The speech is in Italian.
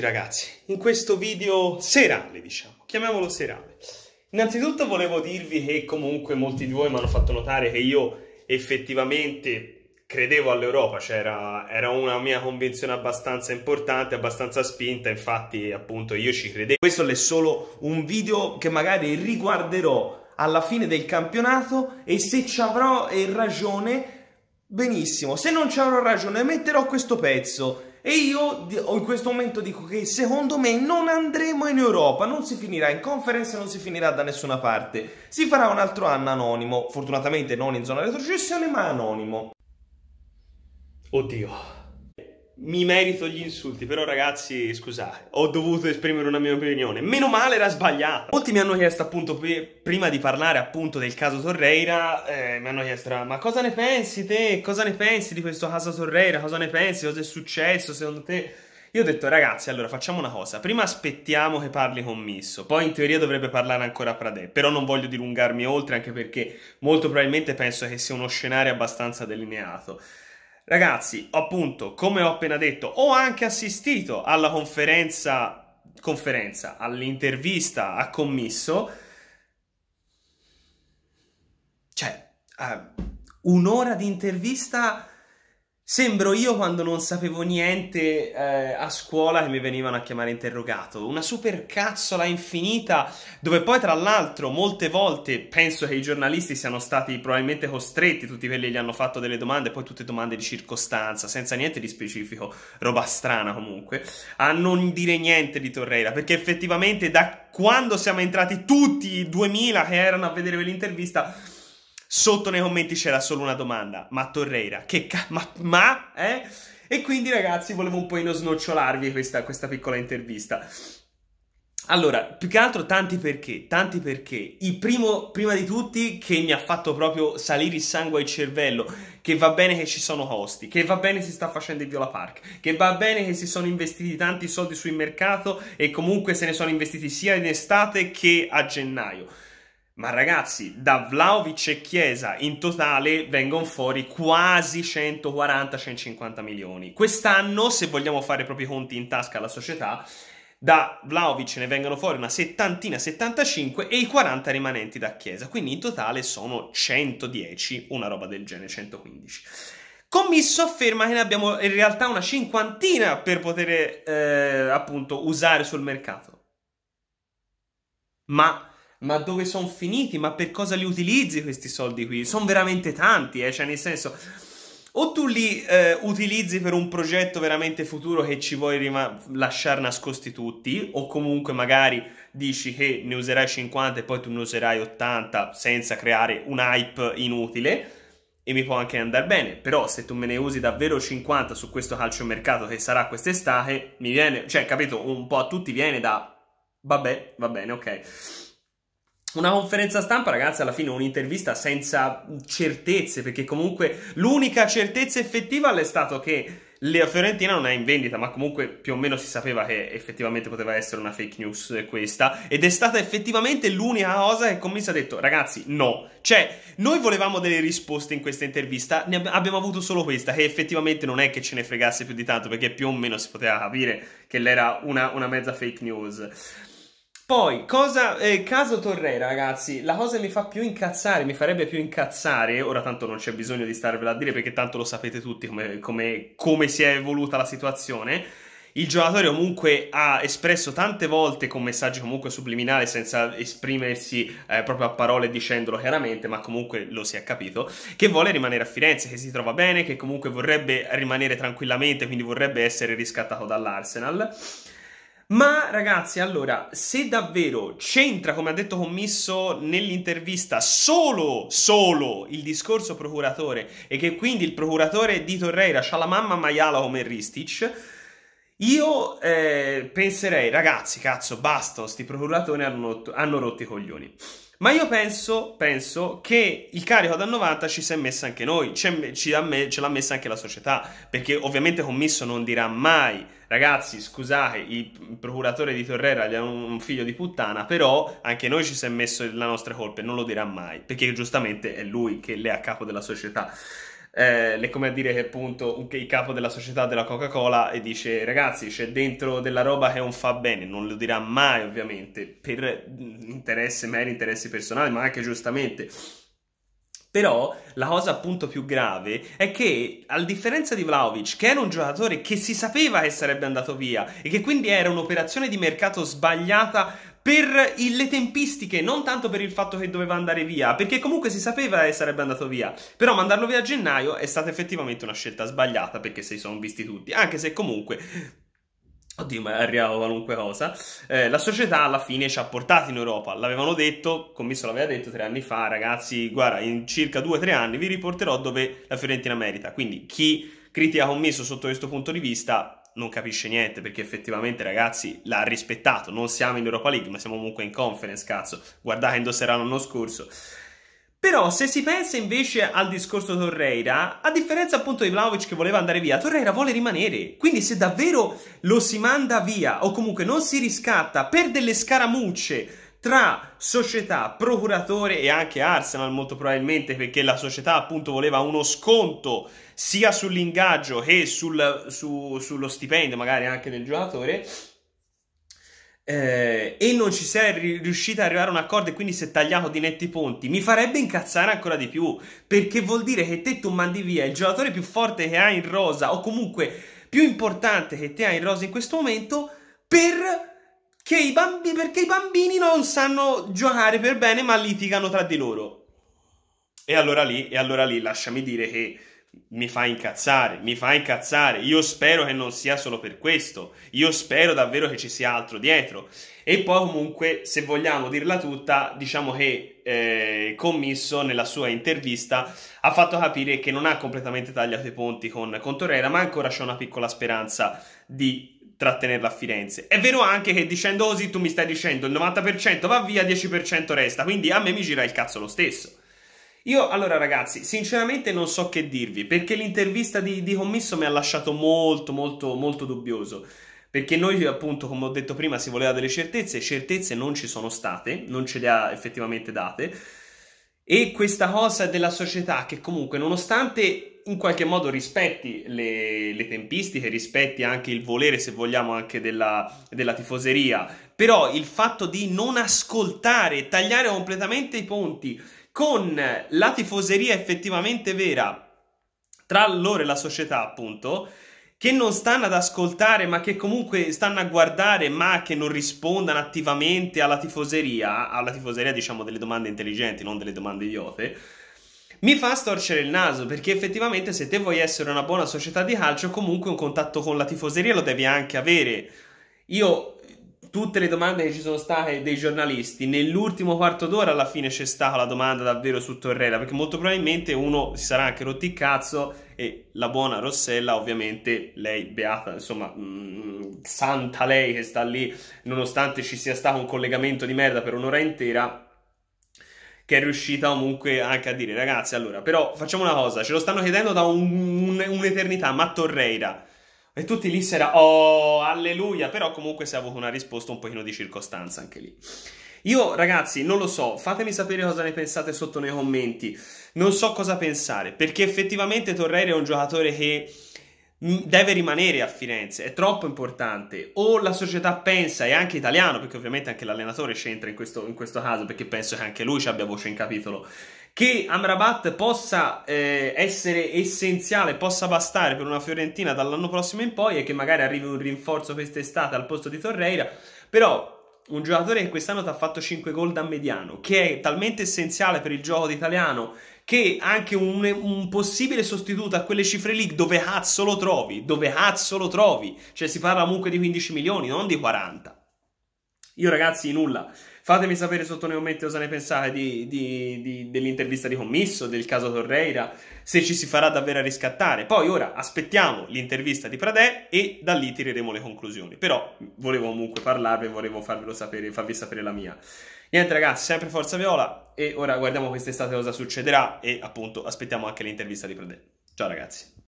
ragazzi, in questo video serale diciamo, chiamiamolo serale. Innanzitutto volevo dirvi che comunque molti di voi mi hanno fatto notare che io effettivamente credevo all'Europa, cioè era, era, una mia convinzione abbastanza importante, abbastanza spinta, infatti appunto io ci credevo. Questo è solo un video che magari riguarderò alla fine del campionato e se ci avrò ragione, benissimo, se non ci avrò ragione metterò questo pezzo e io in questo momento dico che secondo me non andremo in Europa, non si finirà in conference, non si finirà da nessuna parte. Si farà un altro anno anonimo, fortunatamente non in zona retrocessione, ma anonimo. Oddio mi merito gli insulti, però ragazzi, scusate, ho dovuto esprimere una mia opinione. Meno male era sbagliato. Molti mi hanno chiesto appunto, prima di parlare appunto del caso Torreira, eh, mi hanno chiesto, ma cosa ne pensi te? Cosa ne pensi di questo caso Torreira? Cosa ne pensi? Cosa è successo secondo te? Io ho detto, ragazzi, allora facciamo una cosa. Prima aspettiamo che parli con Misso, poi in teoria dovrebbe parlare ancora Prade, però non voglio dilungarmi oltre anche perché molto probabilmente penso che sia uno scenario abbastanza delineato. Ragazzi, appunto, come ho appena detto, ho anche assistito alla conferenza, conferenza all'intervista a commisso. Cioè, uh, un'ora di intervista Sembro io quando non sapevo niente eh, a scuola che mi venivano a chiamare interrogato. Una super cazzola infinita dove poi tra l'altro molte volte penso che i giornalisti siano stati probabilmente costretti, tutti quelli gli hanno fatto delle domande, poi tutte domande di circostanza, senza niente di specifico, roba strana comunque, a non dire niente di Torreira, perché effettivamente da quando siamo entrati tutti i 2000 che erano a vedere quell'intervista Sotto nei commenti c'era solo una domanda, ma Torreira, che ca- ma, ma, eh? E quindi ragazzi volevo un po' snocciolarvi questa, questa piccola intervista. Allora, più che altro tanti perché, tanti perché. Il primo, prima di tutti, che mi ha fatto proprio salire il sangue al cervello, che va bene che ci sono costi, che va bene che si sta facendo il Viola Park, che va bene che si sono investiti tanti soldi sul mercato e comunque se ne sono investiti sia in estate che a gennaio ma ragazzi, da Vlaovic e Chiesa in totale vengono fuori quasi 140-150 milioni. Quest'anno, se vogliamo fare proprio i conti in tasca alla società, da Vlaovic ne vengono fuori una settantina, 75 e i 40 rimanenti da Chiesa. Quindi in totale sono 110, una roba del genere, 115. Commisso afferma che ne abbiamo in realtà una cinquantina per poter eh, appunto usare sul mercato. Ma ma dove sono finiti? Ma per cosa li utilizzi questi soldi qui? Sono veramente tanti, eh? cioè nel senso o tu li eh, utilizzi per un progetto veramente futuro che ci vuoi rima- lasciare nascosti tutti, o comunque magari dici che ne userai 50 e poi tu ne userai 80 senza creare un hype inutile. E mi può anche andare bene, però se tu me ne usi davvero 50 su questo calciomercato che sarà quest'estate, mi viene, cioè capito, un po' a tutti viene da vabbè, va bene, ok. Una conferenza stampa, ragazzi, alla fine un'intervista senza certezze, perché comunque l'unica certezza effettiva è stato che la Fiorentina non è in vendita, ma comunque più o meno si sapeva che effettivamente poteva essere una fake news eh, questa, ed è stata effettivamente l'unica cosa che Commins ha detto, ragazzi, no. Cioè, noi volevamo delle risposte in questa intervista, ne abbiamo avuto solo questa, che effettivamente non è che ce ne fregasse più di tanto, perché più o meno si poteva capire che l'era una, una mezza fake news. Poi, cosa, eh, caso Torrera, ragazzi, la cosa che mi fa più incazzare, mi farebbe più incazzare, ora tanto non c'è bisogno di starvela a dire perché tanto lo sapete tutti come, come, come si è evoluta la situazione, il giocatore comunque ha espresso tante volte con messaggi comunque subliminali senza esprimersi eh, proprio a parole dicendolo chiaramente, ma comunque lo si è capito, che vuole rimanere a Firenze, che si trova bene, che comunque vorrebbe rimanere tranquillamente, quindi vorrebbe essere riscattato dall'Arsenal. Ma ragazzi, allora, se davvero c'entra, come ha detto Commisso nell'intervista, solo, solo il discorso procuratore e che quindi il procuratore di Torreira ha la mamma maiala come Ristic, io eh, penserei, ragazzi, cazzo, basta, sti procuratori hanno, hanno rotto i coglioni. Ma io penso, penso, che il carico da 90 ci si è messa anche noi, ce l'ha messa anche la società, perché ovviamente Commisso non dirà mai, ragazzi scusate, il procuratore di Torrera è un figlio di puttana, però anche noi ci si è messo la nostra colpa e non lo dirà mai, perché giustamente è lui che è a capo della società eh, è come a dire che appunto il capo della società della Coca-Cola e dice ragazzi c'è dentro della roba che non fa bene, non lo dirà mai ovviamente per mm, interesse, meri interessi personali ma anche giustamente. Però la cosa appunto più grave è che, a differenza di Vlaovic, che era un giocatore che si sapeva che sarebbe andato via e che quindi era un'operazione di mercato sbagliata per il, le tempistiche, non tanto per il fatto che doveva andare via, perché comunque si sapeva che sarebbe andato via, però mandarlo via a gennaio è stata effettivamente una scelta sbagliata perché se li sono visti tutti, anche se comunque Oddio, ma arrivavo qualunque cosa. Eh, la società alla fine ci ha portati in Europa. L'avevano detto, Commisso l'aveva detto tre anni fa, ragazzi, guarda, in circa due o tre anni vi riporterò dove la Fiorentina merita. Quindi chi critica commesso sotto questo punto di vista non capisce niente perché effettivamente ragazzi l'ha rispettato, non siamo in Europa League ma siamo comunque in conference cazzo, guardate indosserà l'anno scorso. Però se si pensa invece al discorso Torreira, a differenza appunto di Vlaovic che voleva andare via, Torreira vuole rimanere. Quindi se davvero lo si manda via o comunque non si riscatta per delle scaramucce tra società, procuratore e anche Arsenal molto probabilmente perché la società appunto voleva uno sconto sia sull'ingaggio che sul, su, sullo stipendio magari anche del giocatore eh, e non ci sei riuscito ad arrivare a un accordo e quindi si è tagliato di netti ponti, mi farebbe incazzare ancora di più perché vuol dire che te tu mandi via il giocatore più forte che hai in rosa o comunque più importante che te hai in rosa in questo momento per che i bambini, perché i bambini non sanno giocare per bene ma litigano tra di loro. E allora lì, e allora lì lasciami dire che mi fa incazzare, mi fa incazzare. Io spero che non sia solo per questo. Io spero davvero che ci sia altro dietro. E poi, comunque, se vogliamo dirla tutta, diciamo che eh, Commisso nella sua intervista ha fatto capire che non ha completamente tagliato i ponti con, con Torreira, ma ancora c'è una piccola speranza di trattenerla a Firenze. È vero anche che dicendo così oh, tu mi stai dicendo il 90% va via, 10% resta, quindi a me mi gira il cazzo lo stesso. Io, allora ragazzi, sinceramente non so che dirvi, perché l'intervista di, di Commisso mi ha lasciato molto, molto, molto dubbioso. Perché noi, appunto, come ho detto prima, si voleva delle certezze, certezze non ci sono state, non ce le ha effettivamente date. E questa cosa della società che comunque, nonostante in qualche modo rispetti le, le, tempistiche, rispetti anche il volere, se vogliamo, anche della, della, tifoseria. Però il fatto di non ascoltare, tagliare completamente i ponti con la tifoseria effettivamente vera tra loro e la società, appunto, che non stanno ad ascoltare, ma che comunque stanno a guardare, ma che non rispondano attivamente alla tifoseria, alla tifoseria diciamo delle domande intelligenti, non delle domande idiote mi fa storcere il naso perché effettivamente se te vuoi essere una buona società di calcio comunque un contatto con la tifoseria lo devi anche avere. Io tutte le domande che ci sono state dei giornalisti, nell'ultimo quarto d'ora alla fine c'è stata la domanda davvero su Torrella, perché molto probabilmente uno si sarà anche rotto il cazzo e la buona Rossella ovviamente, lei beata, insomma, mh, mm, santa lei che sta lì, nonostante ci sia stato un collegamento di merda per un'ora intera, che è riuscita comunque anche a dire ragazzi allora però facciamo una cosa ce lo stanno chiedendo da un, un, un'eternità ma Torreira e tutti lì si era oh alleluia però comunque si è avuto una risposta un pochino di circostanza anche lì io ragazzi non lo so, fatemi sapere cosa ne pensate sotto nei commenti. Non so cosa pensare, perché effettivamente Torreira è un giocatore che Mm, deve rimanere a Firenze, è troppo importante. O la società pensa, e anche italiano, perché ovviamente anche l'allenatore c'entra in questo, in questo caso, perché penso che anche lui abbia voce in capitolo, che Amrabat possa eh, essere essenziale, possa bastare per una Fiorentina dall'anno prossimo in poi e che magari arrivi un rinforzo quest'estate al posto di Torreira, però un giocatore che quest'anno ti ha fatto 5 gol da mediano, che è talmente essenziale per il gioco italiano che anche un, un, possibile sostituto a quelle cifre lì dove cazzo lo trovi, dove cazzo lo trovi, cioè si parla comunque di 15 milioni, non di 40. Io ragazzi nulla, fatemi sapere sotto nei commenti cosa ne pensate di, di, di, dell'intervista di Commisso, del caso Torreira, se ci si farà davvero a riscattare. Poi ora aspettiamo l'intervista di Pradè e da lì tireremo le conclusioni, però volevo comunque parlarvi e volevo farvelo sapere, farvi sapere la mia. Niente ragazzi, sempre Forza Viola e ora guardiamo quest'estate cosa succederà e appunto aspettiamo anche l'intervista di Prodè. Ciao ragazzi.